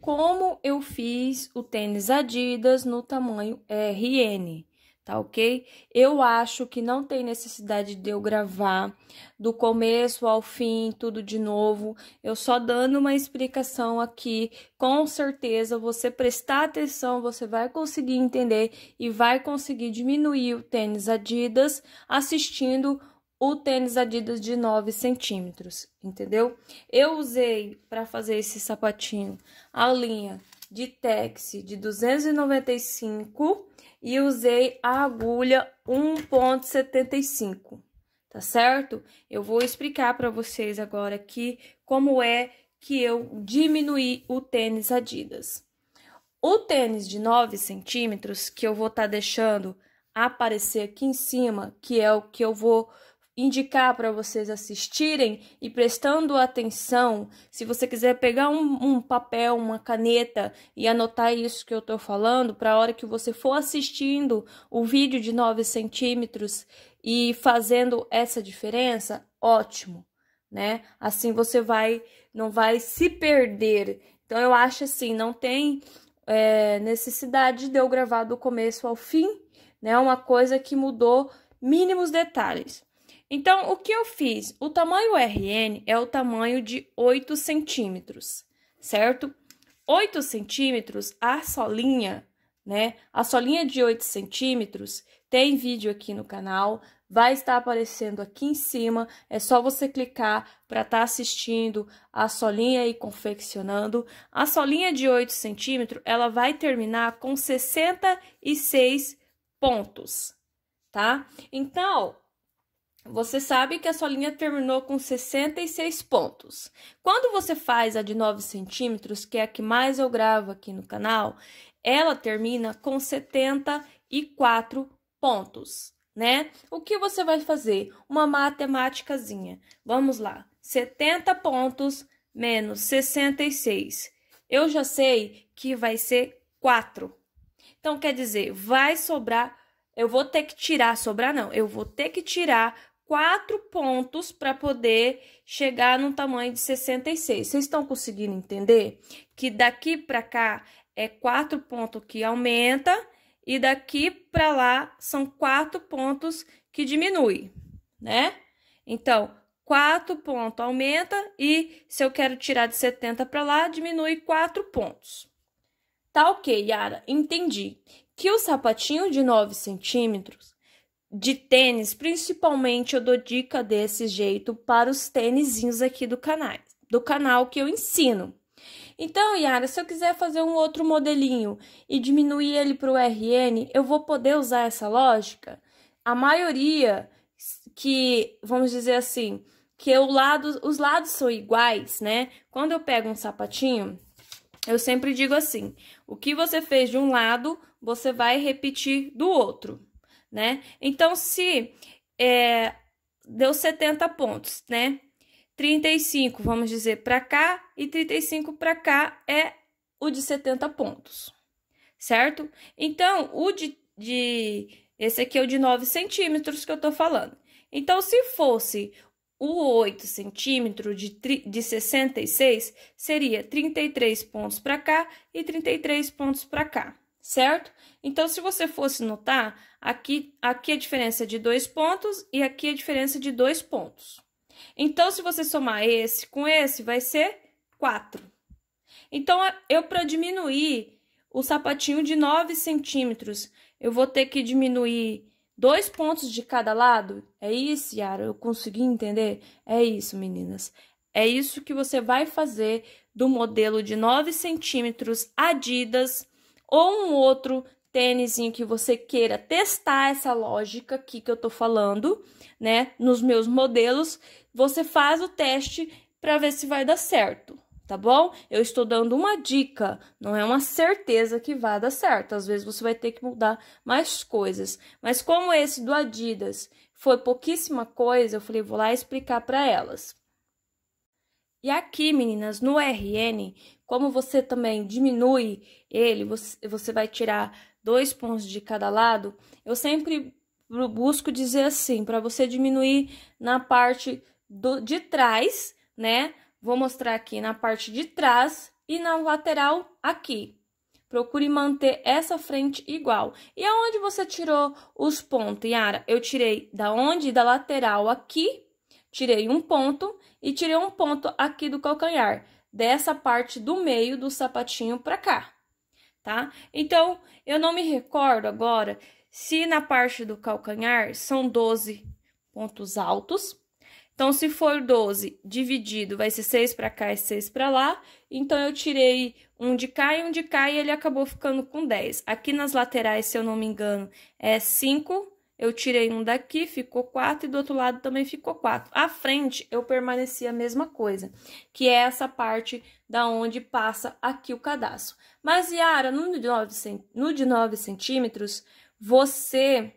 como eu fiz o tênis Adidas no tamanho RN, tá ok? Eu acho que não tem necessidade de eu gravar do começo ao fim, tudo de novo. Eu só dando uma explicação aqui, com certeza você prestar atenção, você vai conseguir entender e vai conseguir diminuir o tênis Adidas assistindo o tênis Adidas de 9 centímetros, entendeu? Eu usei para fazer esse sapatinho a linha de Tex de 295 e usei a agulha 1.75, tá certo? Eu vou explicar para vocês agora aqui como é que eu diminuí o tênis Adidas. O tênis de 9 centímetros, que eu vou estar tá deixando aparecer aqui em cima, que é o que eu vou indicar para vocês assistirem e prestando atenção. Se você quiser pegar um, um papel, uma caneta e anotar isso que eu estou falando, para a hora que você for assistindo o vídeo de 9 centímetros e fazendo essa diferença, ótimo, né? Assim você vai, não vai se perder. Então eu acho assim, não tem é, necessidade de eu gravar do começo ao fim, né? Uma coisa que mudou mínimos detalhes. Então, o que eu fiz? O tamanho RN é o tamanho de 8 centímetros, certo? 8 centímetros, a solinha, né? A solinha de 8 centímetros tem vídeo aqui no canal, vai estar aparecendo aqui em cima. É só você clicar para estar tá assistindo a solinha e confeccionando. A solinha de 8 centímetros, ela vai terminar com 66 pontos, tá? Então, você sabe que a sua linha terminou com 66 pontos. Quando você faz a de 9 centímetros, que é a que mais eu gravo aqui no canal, ela termina com 74 pontos, né? O que você vai fazer? Uma matemáticazinha. Vamos lá. 70 pontos menos 66. Eu já sei que vai ser 4. Então, quer dizer, vai sobrar eu vou ter que tirar, sobrar não, eu vou ter que tirar quatro pontos para poder chegar no tamanho de 66. Vocês estão conseguindo entender que daqui para cá é quatro pontos que aumenta e daqui para lá são quatro pontos que diminui, né? Então, quatro pontos aumenta e se eu quero tirar de 70 para lá, diminui quatro pontos. Tá ok, Yara, entendi que o sapatinho de 9 centímetros de tênis, principalmente eu dou dica desse jeito para os tênisinhos aqui do canal, do canal que eu ensino. Então, Yara, se eu quiser fazer um outro modelinho e diminuir ele para o RN, eu vou poder usar essa lógica? A maioria que, vamos dizer assim, que o lado, os lados são iguais, né? Quando eu pego um sapatinho, eu sempre digo assim: o que você fez de um lado, você vai repetir do outro né? Então, se é, deu 70 pontos, né? 35, vamos dizer, para cá e 35 para cá é o de 70 pontos, certo? Então, o de, de esse aqui é o de 9 centímetros que eu tô falando. Então, se fosse o 8 centímetro de, de 66, seria 33 pontos para cá e 33 pontos para cá, certo? Então, se você fosse notar, Aqui, aqui a é diferença é de dois pontos e aqui a é diferença é de dois pontos. Então, se você somar esse com esse, vai ser 4. Então, eu para diminuir o sapatinho de 9 centímetros, eu vou ter que diminuir dois pontos de cada lado? É isso, Yara? Eu consegui entender? É isso, meninas. É isso que você vai fazer do modelo de 9 centímetros Adidas ou um outro tênisinho que você queira testar essa lógica aqui que eu tô falando, né, nos meus modelos, você faz o teste para ver se vai dar certo, tá bom? Eu estou dando uma dica, não é uma certeza que vai dar certo. Às vezes você vai ter que mudar mais coisas. Mas como esse do Adidas foi pouquíssima coisa, eu falei, vou lá explicar para elas. E aqui, meninas, no RN, como você também diminui ele, você, você vai tirar dois pontos de cada lado, eu sempre busco dizer assim, para você diminuir na parte do, de trás, né? Vou mostrar aqui na parte de trás e na lateral aqui. Procure manter essa frente igual. E aonde você tirou os pontos, Yara? Eu tirei da onde? Da lateral aqui Tirei um ponto e tirei um ponto aqui do calcanhar, dessa parte do meio do sapatinho para cá, tá? Então, eu não me recordo agora se na parte do calcanhar são 12 pontos altos. Então, se for 12 dividido, vai ser 6 para cá e 6 para lá. Então, eu tirei um de cá e um de cá e ele acabou ficando com 10. Aqui nas laterais, se eu não me engano, é 5 eu tirei um daqui, ficou quatro e do outro lado também ficou quatro. A frente, eu permaneci a mesma coisa, que é essa parte da onde passa aqui o cadastro. Mas, Yara, no de nove no de centímetros, você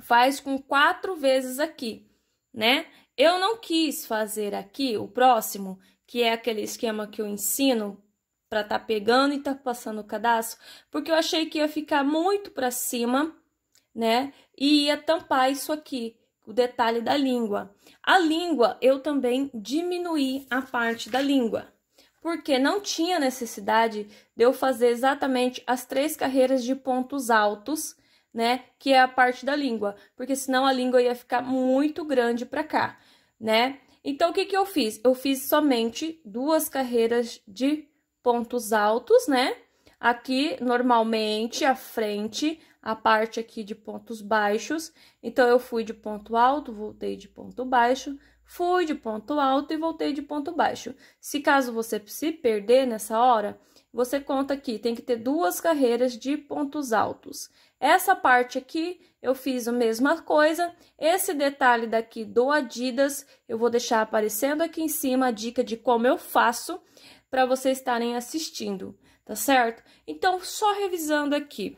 faz com quatro vezes aqui, né? Eu não quis fazer aqui o próximo, que é aquele esquema que eu ensino para tá pegando e tá passando o cadastro, porque eu achei que ia ficar muito para cima né? E ia tampar isso aqui, o detalhe da língua. A língua, eu também diminuí a parte da língua, porque não tinha necessidade de eu fazer exatamente as três carreiras de pontos altos, né? Que é a parte da língua, porque senão a língua ia ficar muito grande para cá, né? Então, o que, que eu fiz? Eu fiz somente duas carreiras de pontos altos, né? Aqui, normalmente, a frente, a parte aqui de pontos baixos. Então, eu fui de ponto alto, voltei de ponto baixo, fui de ponto alto e voltei de ponto baixo. Se caso você se perder nessa hora, você conta aqui, tem que ter duas carreiras de pontos altos. Essa parte aqui, eu fiz a mesma coisa. Esse detalhe daqui do Adidas, eu vou deixar aparecendo aqui em cima a dica de como eu faço para vocês estarem assistindo, tá certo? Então, só revisando aqui.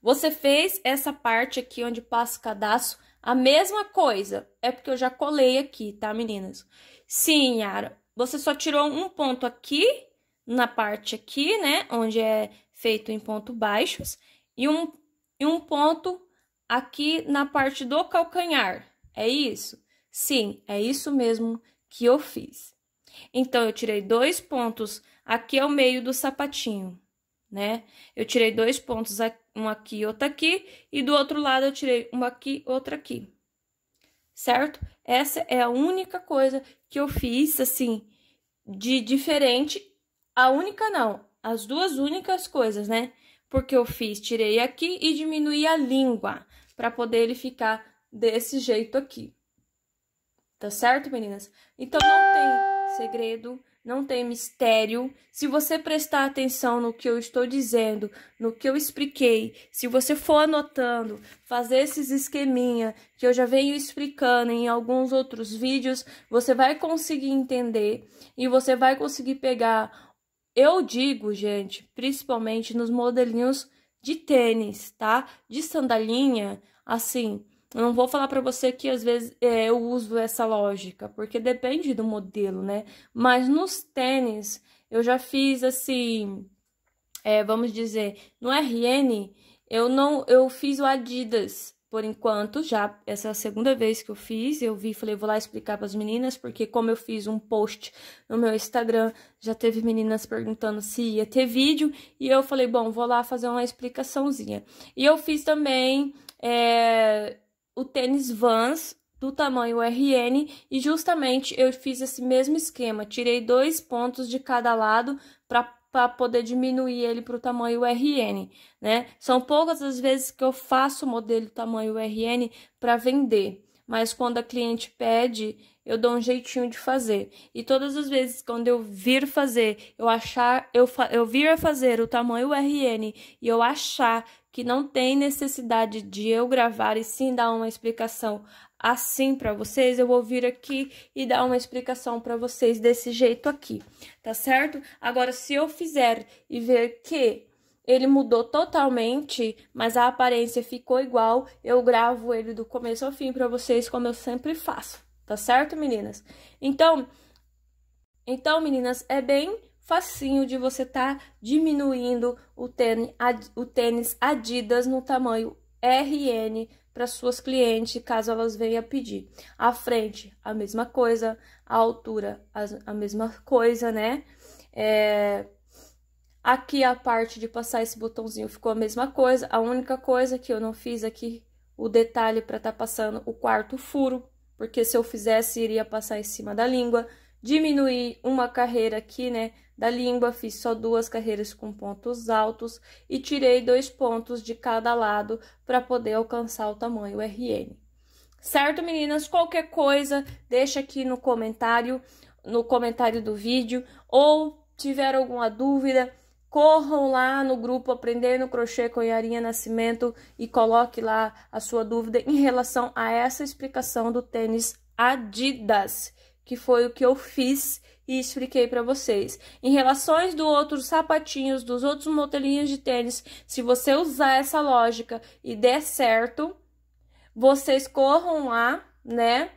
Você fez essa parte aqui onde passa o cadastro, a mesma coisa. É porque eu já colei aqui, tá, meninas? Sim, Yara, você só tirou um ponto aqui, na parte aqui, né? Onde é feito em pontos baixos. E um, e um ponto aqui na parte do calcanhar. É isso? Sim, é isso mesmo que eu fiz. Então, eu tirei dois pontos aqui ao é meio do sapatinho né? Eu tirei dois pontos, um aqui outro aqui, e do outro lado eu tirei uma aqui, outra aqui, certo? Essa é a única coisa que eu fiz, assim, de diferente, a única não, as duas únicas coisas, né? Porque eu fiz, tirei aqui e diminuí a língua, para poder ele ficar desse jeito aqui. Tá certo, meninas? Então, não tem segredo, não tem mistério. Se você prestar atenção no que eu estou dizendo, no que eu expliquei, se você for anotando, fazer esses esqueminha que eu já venho explicando em alguns outros vídeos, você vai conseguir entender e você vai conseguir pegar. Eu digo, gente, principalmente nos modelinhos de tênis, tá? De sandalinha, assim, eu não vou falar para você que às vezes é, eu uso essa lógica, porque depende do modelo, né? Mas nos tênis eu já fiz assim, é, vamos dizer, no é RN eu não, eu fiz o Adidas por enquanto já essa é a segunda vez que eu fiz, eu vi, falei vou lá explicar para as meninas porque como eu fiz um post no meu Instagram já teve meninas perguntando se ia ter vídeo e eu falei bom vou lá fazer uma explicaçãozinha e eu fiz também é, o tênis Vans do tamanho RN e justamente eu fiz esse mesmo esquema, tirei dois pontos de cada lado para poder diminuir ele para o tamanho RN, né? São poucas as vezes que eu faço o modelo tamanho RN para vender, mas quando a cliente pede, eu dou um jeitinho de fazer. E todas as vezes quando eu vir fazer, eu achar, eu, eu vir a fazer o tamanho RN e eu achar que não tem necessidade de eu gravar e sim dar uma explicação assim para vocês, eu vou vir aqui e dar uma explicação para vocês desse jeito aqui, tá certo? Agora, se eu fizer e ver que ele mudou totalmente, mas a aparência ficou igual, eu gravo ele do começo ao fim para vocês, como eu sempre faço, tá certo, meninas? Então, então, meninas, é bem facinho de você estar tá diminuindo o tênis, o tênis Adidas no tamanho RN para suas clientes, caso elas venham pedir. A frente, a mesma coisa, a altura, a, mesma coisa, né? É... Aqui a parte de passar esse botãozinho ficou a mesma coisa. A única coisa que eu não fiz aqui, o detalhe para estar tá passando o quarto furo, porque se eu fizesse, iria passar em cima da língua diminuí uma carreira aqui, né, da língua, fiz só duas carreiras com pontos altos e tirei dois pontos de cada lado para poder alcançar o tamanho RN. Certo, meninas? Qualquer coisa, deixa aqui no comentário, no comentário do vídeo, ou tiver alguma dúvida, corram lá no grupo Aprendendo Crochê com Yarinha Nascimento e coloque lá a sua dúvida em relação a essa explicação do tênis Adidas que foi o que eu fiz e expliquei para vocês. Em relações do outros sapatinhos, dos outros modelinhos de tênis, se você usar essa lógica e der certo, vocês corram lá, né?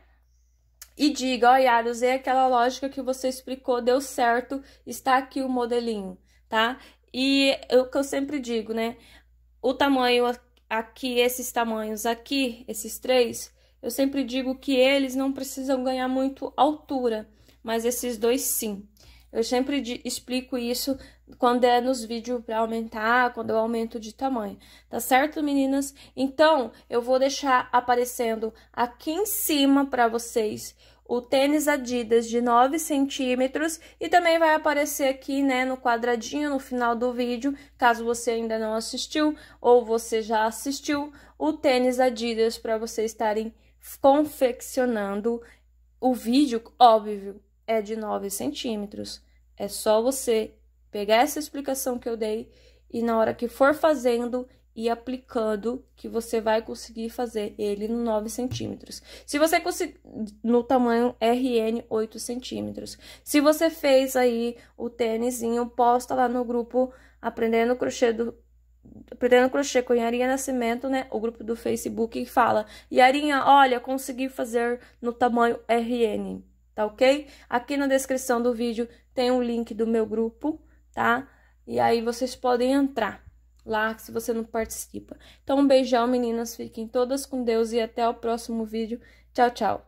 E diga, olha, Yara, usei aquela lógica que você explicou, deu certo, está aqui o modelinho, tá? E é o que eu sempre digo, né? O tamanho aqui, esses tamanhos aqui, esses três, eu sempre digo que eles não precisam ganhar muito altura, mas esses dois sim. Eu sempre explico isso quando é nos vídeos para aumentar, quando eu aumento de tamanho, tá certo, meninas? Então, eu vou deixar aparecendo aqui em cima para vocês o tênis Adidas de 9 centímetros e também vai aparecer aqui, né, no quadradinho no final do vídeo, caso você ainda não assistiu ou você já assistiu, o tênis Adidas para vocês estarem confeccionando o vídeo, óbvio, é de 9 centímetros. É só você pegar essa explicação que eu dei e na hora que for fazendo e aplicando que você vai conseguir fazer ele no 9 centímetros. Se você conseguir no tamanho RN 8 centímetros. Se você fez aí o tênisinho, posta lá no grupo Aprendendo Crochê do Pretendo Crochê com Yarinha Nascimento, né? O grupo do Facebook que fala: Yarinha, olha, consegui fazer no tamanho RN, tá ok? Aqui na descrição do vídeo tem um link do meu grupo, tá? E aí vocês podem entrar lá se você não participa. Então, um beijão, meninas. Fiquem todas com Deus e até o próximo vídeo. Tchau, tchau.